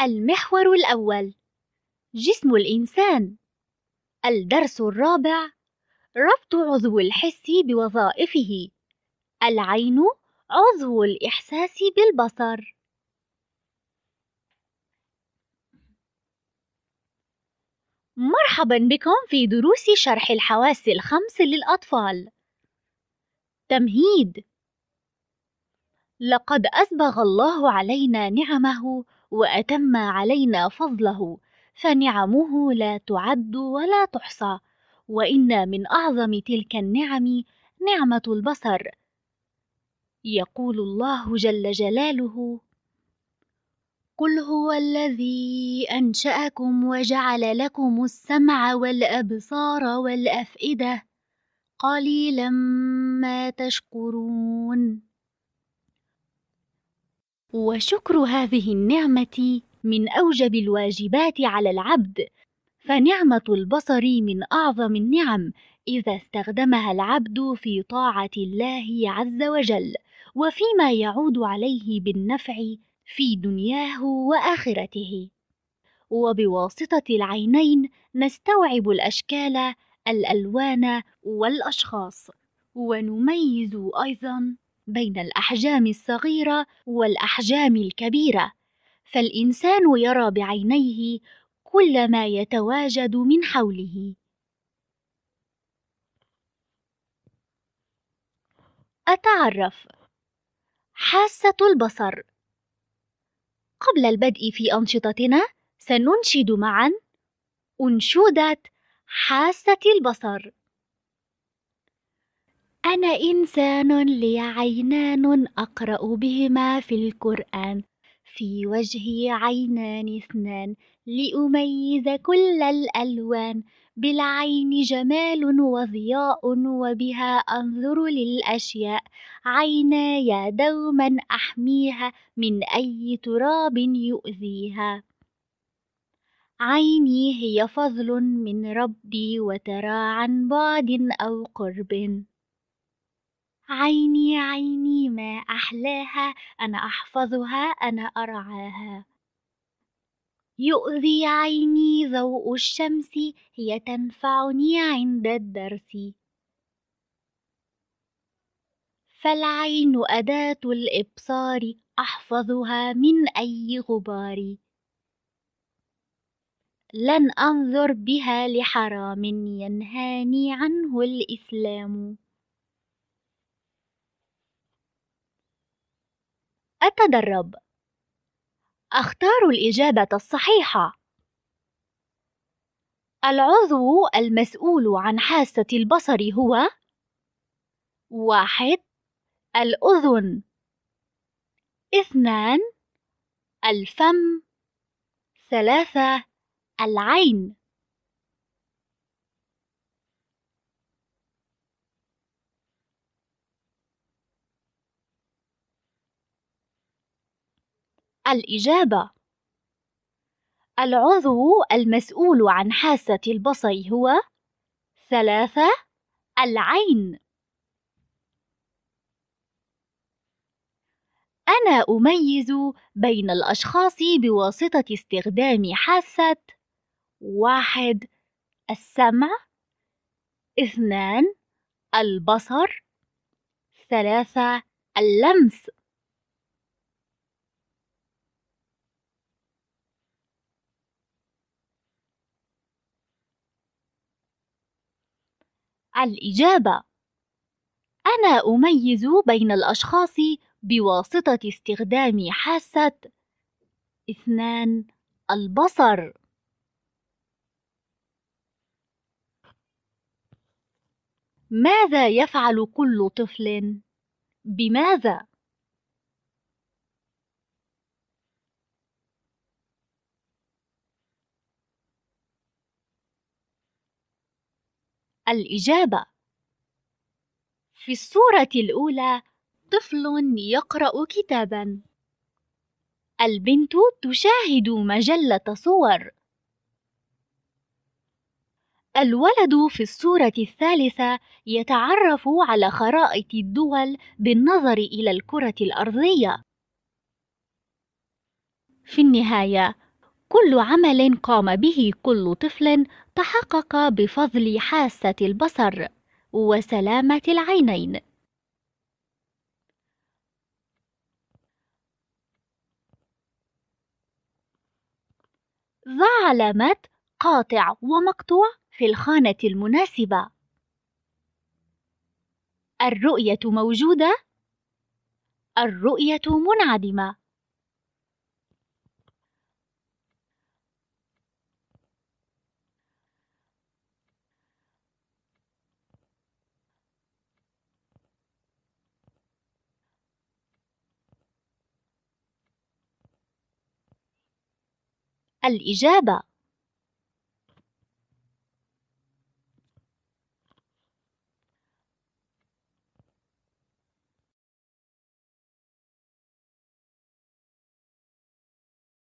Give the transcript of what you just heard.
المحور الأول جسم الإنسان الدرس الرابع ربط عضو الحس بوظائفه العين عضو الإحساس بالبصر مرحبا بكم في دروس شرح الحواس الخمس للأطفال تمهيد لقد أسبغ الله علينا نعمه وأتم علينا فضله فنعمه لا تعد ولا تحصى وإن من أعظم تلك النعم نعمة البصر يقول الله جل جلاله قل هو الذي أنشأكم وجعل لكم السمع والأبصار والأفئدة قليلا ما تشكرون وشكر هذه النعمة من أوجب الواجبات على العبد، فنعمة البصر من أعظم النعم إذا استخدمها العبد في طاعة الله عز وجل، وفيما يعود عليه بالنفع في دنياه وآخرته. وبواسطة العينين نستوعب الأشكال، الألوان، والأشخاص، ونميز أيضًا بين الاحجام الصغيره والاحجام الكبيره فالانسان يرى بعينيه كل ما يتواجد من حوله اتعرف حاسه البصر قبل البدء في انشطتنا سننشد معا انشوده حاسه البصر أنا إنسان لي عينان أقرأ بهما في القرآن في وجهي عينان اثنان لأميز كل الألوان بالعين جمال وضياء وبها أنظر للأشياء عيناي دوما أحميها من أي تراب يؤذيها عيني هي فضل من ربي وترى عن بعد أو قرب عيني عيني ما أحلاها أنا أحفظها أنا أرعاها يؤذي عيني ضوء الشمس هي تنفعني عند الدرس فالعين أداة الإبصار أحفظها من أي غبار لن أنظر بها لحرام ينهاني عنه الإسلام أتدرب أختار الإجابة الصحيحة العضو المسؤول عن حاسة البصر هو واحد الأذن اثنان الفم ثلاثة العين الإجابة العضو المسؤول عن حاسة البصر هو ثلاثة العين أنا أميز بين الأشخاص بواسطة استخدام حاسة واحد السمع اثنان البصر ثلاثة اللمس الإجابة أنا أميز بين الأشخاص بواسطة استخدام حاسة اثنان البصر ماذا يفعل كل طفل؟ بماذا؟ الإجابة في الصورة الأولى طفل يقرأ كتابًا البنت تشاهد مجلة صور الولد في الصورة الثالثة يتعرف على خرائط الدول بالنظر إلى الكرة الأرضية. في النهاية، كل عمل قام به كل طفل تحقق بفضل حاسة البصر وسلامة العينين. ضع علامات قاطع ومقطوع في الخانة المناسبة. الرؤية موجودة، الرؤية منعدمة. الإجابة